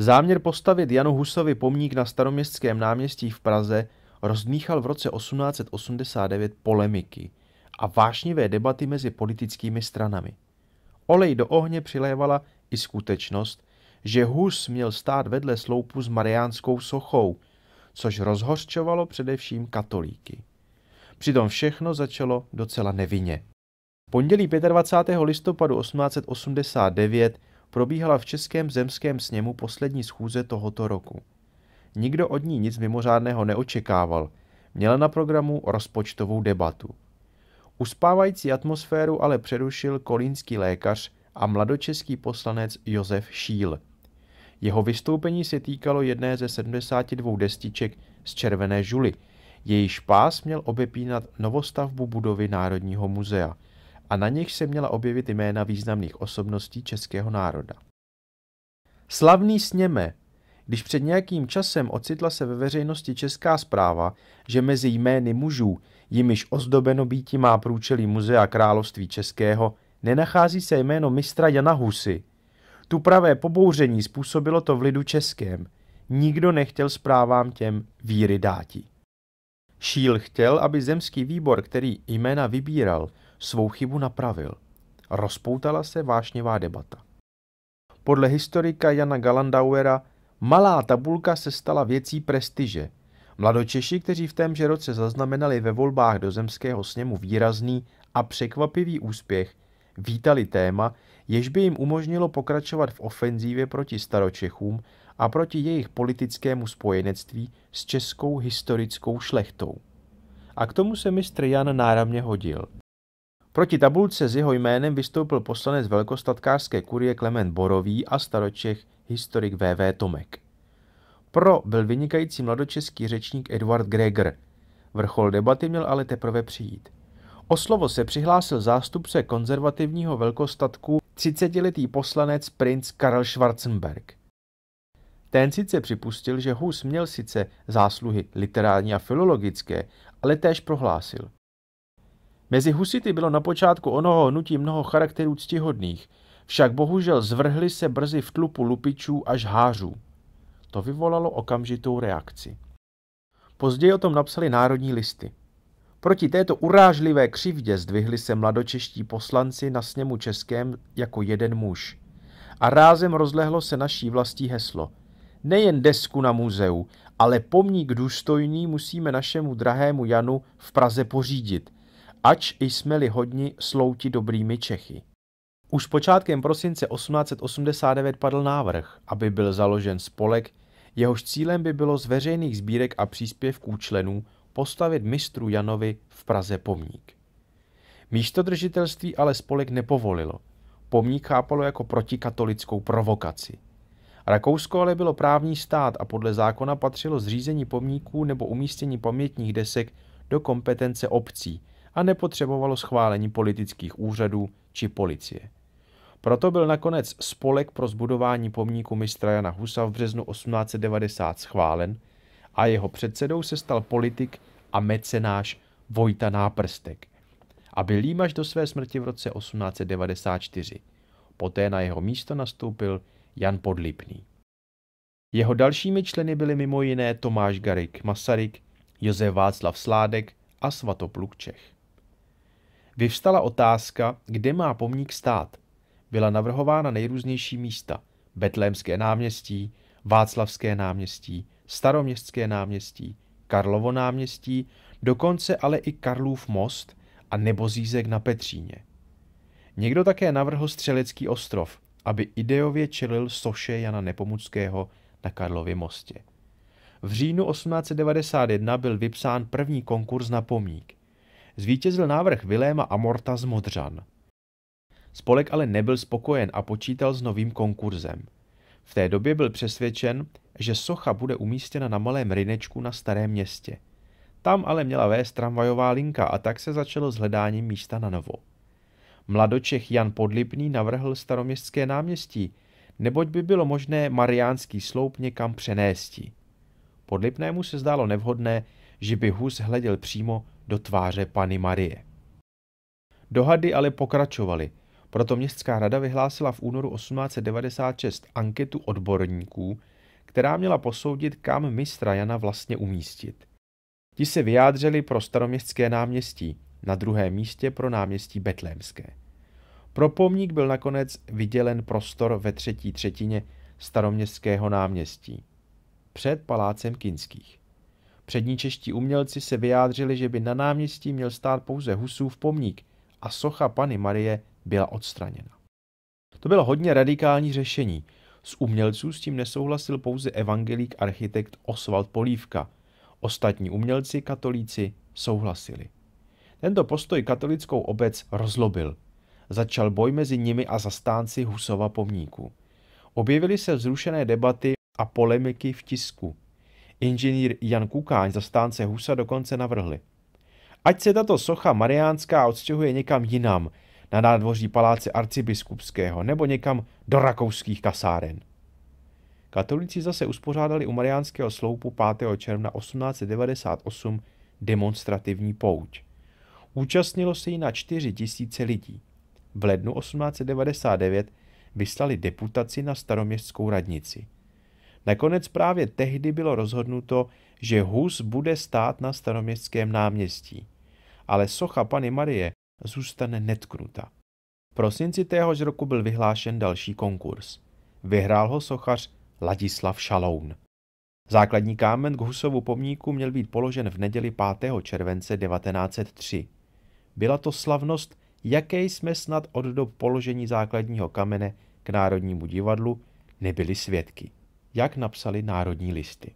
Záměr postavit Janu Husovi pomník na staroměstském náměstí v Praze rozdmíchal v roce 1889 polemiky a vášnivé debaty mezi politickými stranami. Olej do ohně přilévala i skutečnost, že Hus měl stát vedle sloupu s mariánskou sochou, což rozhořčovalo především katolíky. Přitom všechno začalo docela nevinně. Pondělí 25. listopadu 1889 probíhala v Českém zemském sněmu poslední schůze tohoto roku. Nikdo od ní nic mimořádného neočekával, měl na programu rozpočtovou debatu. Uspávající atmosféru ale přerušil kolínský lékař a mladočeský poslanec Josef Šíl. Jeho vystoupení se týkalo jedné ze 72 destiček z červené žuly, jejíž pás měl obepínat novostavbu budovy Národního muzea – a na nich se měla objevit jména významných osobností českého národa. Slavný sněme, když před nějakým časem ocitla se ve veřejnosti česká zpráva, že mezi jmény mužů, jimiž ozdobeno býti má průčelí Muzea království českého, nenachází se jméno mistra Jana Husy. Tu pravé pobouření způsobilo to v lidu českém. Nikdo nechtěl zprávám těm víry dáti. Šíl chtěl, aby zemský výbor, který jména vybíral, svou chybu napravil. Rozpoutala se vášnivá debata. Podle historika Jana Galandauera malá tabulka se stala věcí prestiže. Mladočeši, kteří v témže roce zaznamenali ve volbách do zemského sněmu výrazný a překvapivý úspěch, vítali téma, jež by jim umožnilo pokračovat v ofenzívě proti staročechům a proti jejich politickému spojenectví s českou historickou šlechtou. A k tomu se mistr Jan náramně hodil – Proti tabulce s jeho jménem vystoupil poslanec velkostatkářské kurie Klement Borový a staročech historik V.V. Tomek. Pro byl vynikající mladočeský řečník Edward Greger. Vrchol debaty měl ale teprve přijít. O slovo se přihlásil zástupce konzervativního velkostatku 30-letý poslanec princ Karl Schwarzenberg. Ten sice připustil, že Hus měl sice zásluhy literární a filologické, ale též prohlásil. Mezi husity bylo na počátku onoho hnutí mnoho charakterů ctihodných, však bohužel zvrhli se brzy v tlupu lupičů až žhářů. To vyvolalo okamžitou reakci. Později o tom napsali národní listy. Proti této urážlivé křivdě zdvihli se mladočeští poslanci na sněmu českém jako jeden muž. A rázem rozlehlo se naší vlastní heslo. Nejen desku na muzeu, ale pomník důstojný musíme našemu drahému Janu v Praze pořídit – ač jsme-li hodni slouti dobrými Čechy. Už počátkem prosince 1889 padl návrh, aby byl založen spolek, jehož cílem by bylo z veřejných sbírek a příspěvků členů postavit mistru Janovi v Praze pomník. Místo držitelství ale spolek nepovolilo. Pomník chápalo jako protikatolickou provokaci. Rakousko ale bylo právní stát a podle zákona patřilo zřízení pomníků nebo umístění pamětních desek do kompetence obcí, a nepotřebovalo schválení politických úřadů či policie. Proto byl nakonec spolek pro zbudování pomníku mistra Jana Husa v březnu 1890 schválen a jeho předsedou se stal politik a mecenáš Vojta Náprstek a byl jím až do své smrti v roce 1894. Poté na jeho místo nastoupil Jan Podlipný. Jeho dalšími členy byli mimo jiné Tomáš Garik Masaryk, Josef Václav Sládek a Svatopluk Čech vyvstala otázka, kde má pomník stát. Byla navrhována nejrůznější místa. Betlémské náměstí, Václavské náměstí, Staroměstské náměstí, Karlovo náměstí, dokonce ale i Karlův most a nebo Zízek na Petříně. Někdo také navrhl Střelecký ostrov, aby ideově čelil soše Jana Nepomuckého na Karlově mostě. V říjnu 1891 byl vypsán první konkurs na pomník zvítězil návrh Viléma Amorta z Modřan. Spolek ale nebyl spokojen a počítal s novým konkurzem. V té době byl přesvědčen, že socha bude umístěna na malém rynečku na Starém městě. Tam ale měla vést tramvajová linka a tak se začalo s hledáním místa na novo. Mladočech Jan Podlipný navrhl staroměstské náměstí, neboť by bylo možné Mariánský sloup někam přenésti. Podlipnému se zdálo nevhodné, že by Hus hleděl přímo do tváře Pany Marie. Dohady ale pokračovaly, proto městská rada vyhlásila v únoru 1896 anketu odborníků, která měla posoudit, kam mistra Jana vlastně umístit. Ti se vyjádřili pro staroměstské náměstí, na druhém místě pro náměstí Betlémské. Pro pomník byl nakonec vydělen prostor ve třetí třetině staroměstského náměstí, před palácem Kinských. Přední čeští umělci se vyjádřili, že by na náměstí měl stát pouze Husův pomník a socha Pany Marie byla odstraněna. To bylo hodně radikální řešení. Z umělců s tím nesouhlasil pouze evangelík architekt Oswald Polívka. Ostatní umělci katolíci souhlasili. Tento postoj katolickou obec rozlobil. Začal boj mezi nimi a zastánci Husova pomníku. Objevily se vzrušené debaty a polemiky v tisku. Inženýr Jan Kukáň, stánce Husa, dokonce navrhli. Ať se tato socha mariánská odstěhuje někam jinam, na nádvoří paláce arcibiskupského nebo někam do rakouských kasáren. Katolíci zase uspořádali u Mariánského sloupu 5. června 1898 demonstrativní pouť. Účastnilo se ji na 4 000 lidí. V lednu 1899 vyslali deputaci na staroměstskou radnici – Nakonec právě tehdy bylo rozhodnuto, že Hus bude stát na staroměstském náměstí, ale socha Pany Marie zůstane netknuta. V prosinci téhož roku byl vyhlášen další konkurs. Vyhrál ho sochař Ladislav Šaloun. Základní kámen k Husovu pomníku měl být položen v neděli 5. července 1903. Byla to slavnost, jaké jsme snad od dob položení základního kamene k Národnímu divadlu nebyli svědky jak napsali národní listy.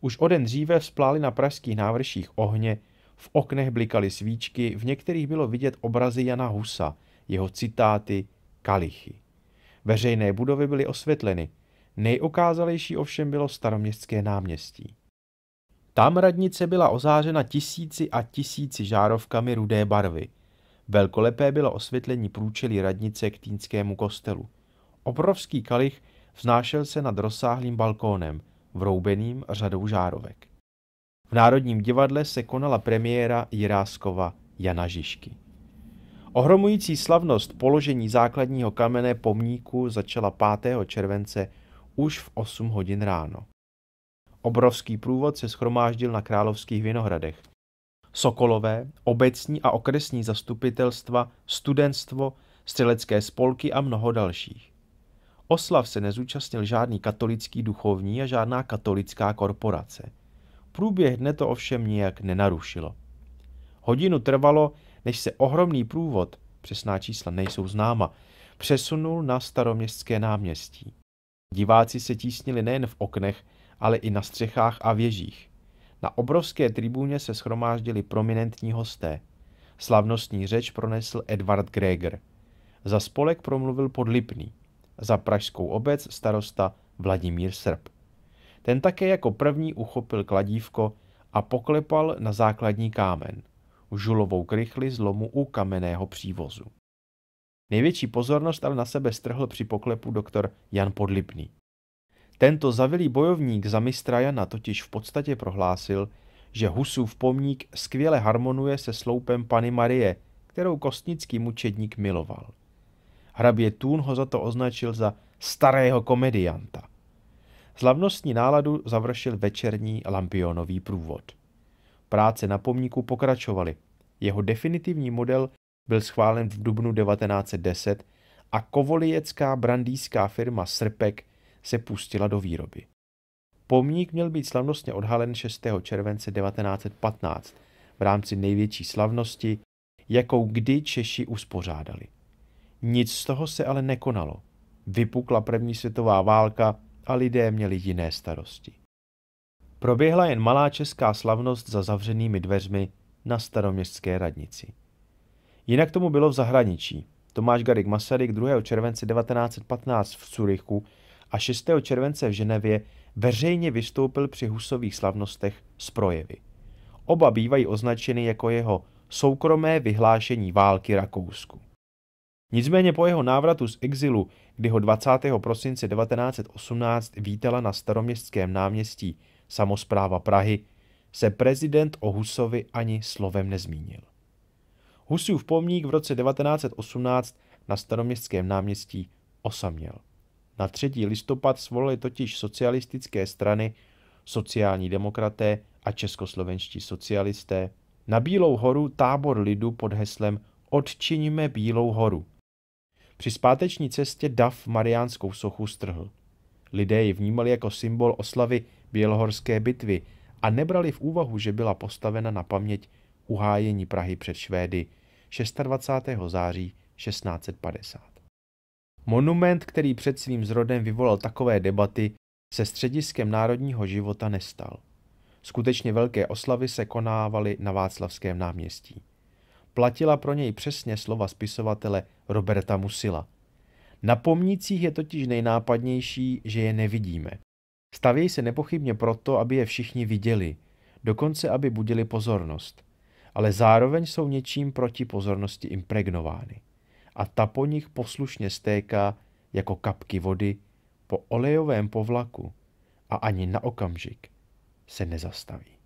Už o den dříve vzpláli na pražských návrších ohně, v oknech blikaly svíčky, v některých bylo vidět obrazy Jana Husa, jeho citáty, kalichy. Veřejné budovy byly osvětleny, nejokázalejší ovšem bylo staroměstské náměstí. Tam radnice byla ozářena tisíci a tisíci žárovkami rudé barvy. Velkolepé bylo osvětlení průčelí radnice k Týnskému kostelu. Obrovský kalich vznášel se nad rozsáhlým balkónem, vroubeným řadou žárovek. V Národním divadle se konala premiéra Jiráskova Jana Žižky. Ohromující slavnost položení základního kamene pomníku začala 5. července už v 8 hodin ráno. Obrovský průvod se schromáždil na Královských Vinohradech. Sokolové, obecní a okresní zastupitelstva, studentstvo, střelecké spolky a mnoho dalších. Oslav se nezúčastnil žádný katolický duchovní a žádná katolická korporace. Průběh dne to ovšem nijak nenarušilo. Hodinu trvalo, než se ohromný průvod, přesná čísla nejsou známa, přesunul na staroměstské náměstí. Diváci se tísnili nejen v oknech, ale i na střechách a věžích. Na obrovské tribuně se schromáždili prominentní hosté. Slavnostní řeč pronesl Edward Greger. Za spolek promluvil podlipný za pražskou obec starosta Vladimír Srb. Ten také jako první uchopil kladívko a poklepal na základní kámen, žulovou krychli zlomu u kamenného přívozu. Největší pozornost ale na sebe strhl při poklepu doktor Jan Podlipný. Tento zavilý bojovník za mistra Jana totiž v podstatě prohlásil, že Husův pomník skvěle harmonuje se sloupem Pany Marie, kterou kostnický mučedník miloval. Hrabě Tún ho za to označil za starého komedianta. Slavnostní náladu završil večerní lampionový průvod. Práce na pomníku pokračovaly. Jeho definitivní model byl schválen v dubnu 1910 a kovolijecká brandýská firma Srpek se pustila do výroby. Pomník měl být slavnostně odhalen 6. července 1915 v rámci největší slavnosti, jakou kdy Češi uspořádali. Nic z toho se ale nekonalo. Vypukla první světová válka a lidé měli jiné starosti. Proběhla jen malá česká slavnost za zavřenými dveřmi na staroměstské radnici. Jinak tomu bylo v zahraničí. Tomáš Garik Masaryk 2. července 1915 v Curychu a 6. července v Ženevě veřejně vystoupil při husových slavnostech s projevy. Oba bývají označeny jako jeho soukromé vyhlášení války Rakousku. Nicméně po jeho návratu z exilu, kdy ho 20. prosince 1918 vítala na staroměstském náměstí samozpráva Prahy, se prezident o Husovi ani slovem nezmínil. Husův pomník v roce 1918 na staroměstském náměstí osaměl. Na 3. listopad svolili totiž socialistické strany, sociální demokraté a českoslovenští socialisté na Bílou horu tábor lidu pod heslem Odčiníme Bílou horu – při zpáteční cestě Dav mariánskou sochu strhl. Lidé ji vnímali jako symbol oslavy Bělohorské bitvy a nebrali v úvahu, že byla postavena na paměť uhájení Prahy před Švédy 26. září 1650. Monument, který před svým zrodem vyvolal takové debaty, se střediskem národního života nestal. Skutečně velké oslavy se konávaly na Václavském náměstí platila pro něj přesně slova spisovatele Roberta Musila. Na pomnících je totiž nejnápadnější, že je nevidíme. Stavějí se nepochybně proto, aby je všichni viděli, dokonce aby budili pozornost. Ale zároveň jsou něčím proti pozornosti impregnovány. A ta po nich poslušně stéká jako kapky vody po olejovém povlaku a ani na okamžik se nezastaví.